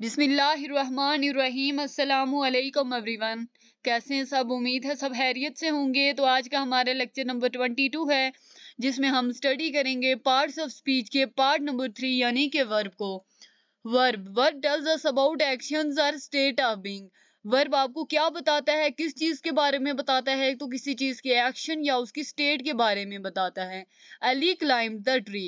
बिसमीम् everyone कैसे हैं सब उम्मीद है सब हैरियत से होंगे तो आज का हमारा लेक्चर नंबर ट्वेंटी टू है जिसमें हम स्टडी करेंगे पार्ट्स ऑफ स्पीच के पार्ट नंबर थ्री यानी के वर्ब को verb verb tells us about actions or state of being verb आपको क्या बताता है किस चीज़ के बारे में बताता है तो किसी चीज़ के एक्शन या उसकी स्टेट के बारे में बताता है अली क्लाइम द ट्री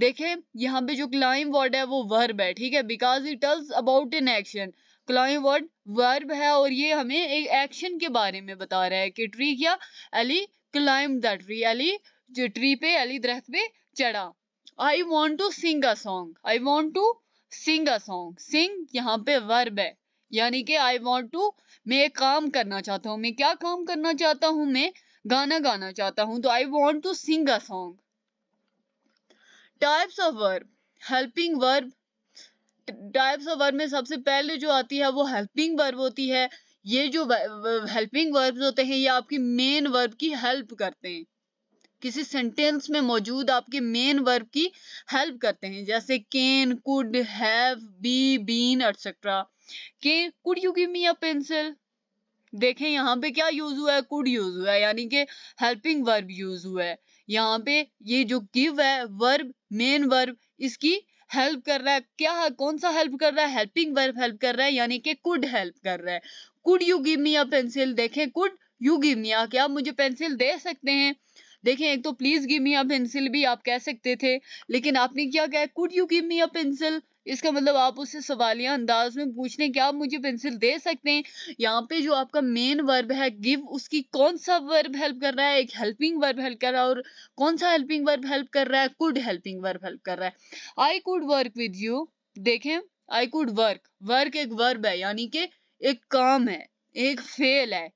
देखें यहाँ पे जो क्लाइम वर्ड है वो वर्ब है ठीक है because it tells about an action climb word verb है और ये हमें एक एक्शन के बारे में बता रहा है कि ट्री क्या Ali climb the tree Ali जो ट्री पे अली दरख्त पे चढ़ा I want to sing a song I want to sing a song sing यहाँ पे वर्ब है यानी कि आई वॉन्ट टू मैं एक काम करना चाहता हूँ मैं क्या काम करना चाहता हूँ मैं गाना गाना चाहता हूँ तो I want to sing a song types of verb helping verb types of verb में सबसे पहले जो आती है वो हेल्पिंग वर्ब होती है ये जो हेल्पिंग वर्ब्स होते हैं ये आपकी मेन वर्ब की हेल्प करते हैं किसी सेंटेंस में मौजूद आपके मेन वर्ब की हेल्प करते हैं जैसे can could have be been etcetera can could you give me a pencil देखें यहाँ पे क्या यूज हुआ है कुड यूज हुआ है यानी कि हेल्पिंग वर्ब यूज हुआ है यहाँ पे ये जो गिव है वर्ब मेन वर्ब इसकी हेल्प कर रहा है क्या है कौन सा हेल्प कर रहा है हेल्पिंग वर्ब हेल्प कर रहा है यानी कि कुड हेल्प कर रहा है could you give me a pencil देखें कुड यू गिव मी क्या आप मुझे पेंसिल दे सकते हैं देखें एक तो please give me a pencil भी आप कह सकते थे लेकिन आपने क्या कहा could you give me a pencil इसका मतलब आप उससे सवालिया अंदाज में पूछ लें कि आप मुझे पेंसिल दे सकते हैं यहाँ पे जो आपका मेन वर्ब है गिव उसकी कौन सा वर्ब हेल्प कर रहा है एक हेल्पिंग वर्ब हेल्प कर रहा है और कौन सा हेल्पिंग वर्ब हेल्प कर रहा है कुड हेल्पिंग वर्ब हेल्प कर रहा है I could work with you देखें आई कुड वर्क वर्क एक वर्ब है यानी कि एक काम है एक फेल है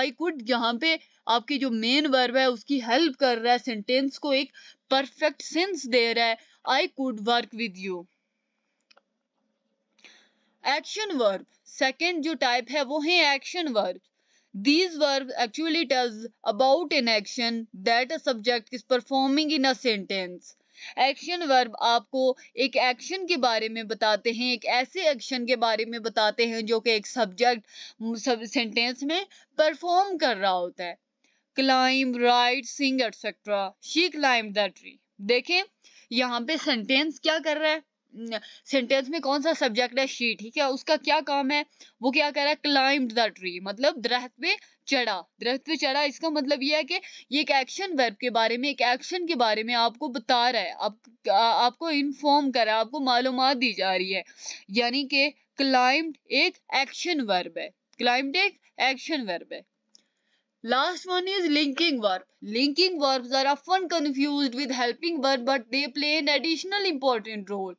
आई कुड यहाँ पे आपकी जो मेन वर्ब है उसकी हेल्प कर रहा है सेंटेंस को एक परफेक्ट सेंस दे रहा है I could work with you action verb second जो टाइप है वो है action verb these verb actually tells about an action that subject is performing in a sentence action verb आपको एक एक्शन के बारे में बताते हैं एक ऐसे एक्शन के बारे में बताते हैं जो कि एक सब्जेक्ट सेंटेंस में परफॉर्म कर रहा होता है climb write sing etcetera she climb the tree देखें यहाँ पे सेंटेंस क्या कर रहा है सेंटेंस में कौन सा सब्जेक्ट है शी ठीक है उसका क्या काम है वो क्या कह रहा है क्लाइम द ट्री मतलब दरख्त पे चढ़ा दरख्त पे चढ़ा इसका मतलब यह है कि ये एक एक्शन वर्ब के बारे में एक एक्शन के बारे में आपको बता रहा है आप आ, आपको इन्फॉर्म कर रहा है आपको मालूम दी जा रही है यानी कि क्लाइंब एक एक्शन वर्ब है क्लाइंब एक एक्शन वर्ब है Last one is linking verb. Linking verbs are often confused with helping verb but they play an additional important role.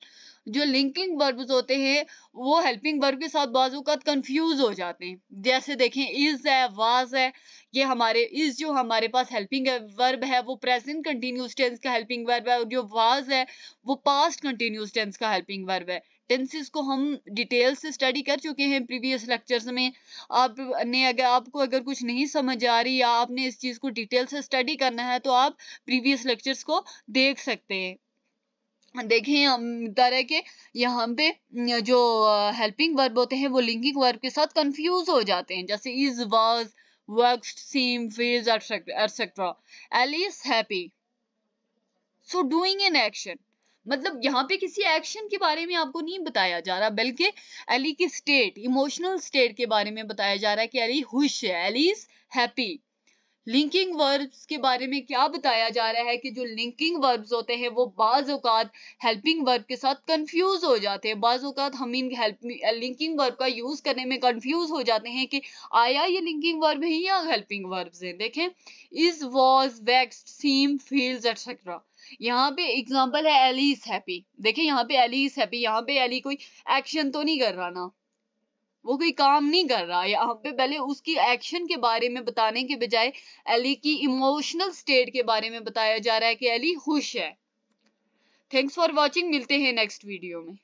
जो लिंकिंग वर्ब्स होते हैं वो हेल्पिंग वर्ब के साथ बाजूकात कंफ्यूज हो जाते हैं जैसे देखें इज है वाज है ये हमारे इज जो हमारे पास हेल्पिंग वर्ब है वो प्रेजेंट कंटिन्यूस टेंस का हेल्पिंग वर्ब है और जो वाज है वो पास्ट कंटिन्यूस टेंस का हेल्पिंग वर्ब है टेंसेस को हम डिटेल से स्टडी कर चुके हैं प्रीवियस लेक्चर्स में आपने अगर आपको अगर कुछ नहीं समझ आ रही या आपने इस चीज़ को डिटेल से स्टडी करना है तो आप प्रीवियस लेक्चर्स को देख सकते हैं देखें तरह के यहाँ पे जो हेल्पिंग वर्ब होते हैं वो लिंकिंग वर्ब के साथ कंफ्यूज हो जाते हैं जैसे is was works seem feels etcetera Ellie is happy so doing in action मतलब यहाँ पे किसी एक्शन के बारे में आपको नहीं बताया जा रहा बल्कि एली e की स्टेट इमोशनल स्टेट के बारे में बताया जा रहा है कि एली e खुश है is happy e linking verbs के बारे में क्या बताया जा रहा है कि जो लिंकिंग वर्ब्स होते हैं वो बाज हेल्पिंग वर्ब के साथ कंफ्यूज हो जाते हैं बाज़ात हम इन लिंकिंग वर्ब का यूज करने में कंफ्यूज हो जाते हैं कि आया ये लिंकिंग वर्ब है या हेल्पिंग वर्ब्स हैं देखें is was waxed seem field etcetera यहाँ पे एग्जाम्पल है एली इज हैप्पी देखिये यहाँ पे एली इज हैप्पी यहाँ पे एली कोई एक्शन तो नहीं कर रहा ना वो कोई काम नहीं कर रहा यहाँ पे पहले उसकी एक्शन के बारे में बताने के बजाय एली की इमोशनल स्टेट के बारे में बताया जा रहा है कि एली खुश है थैंक्स फॉर वॉचिंग मिलते हैं नेक्स्ट वीडियो में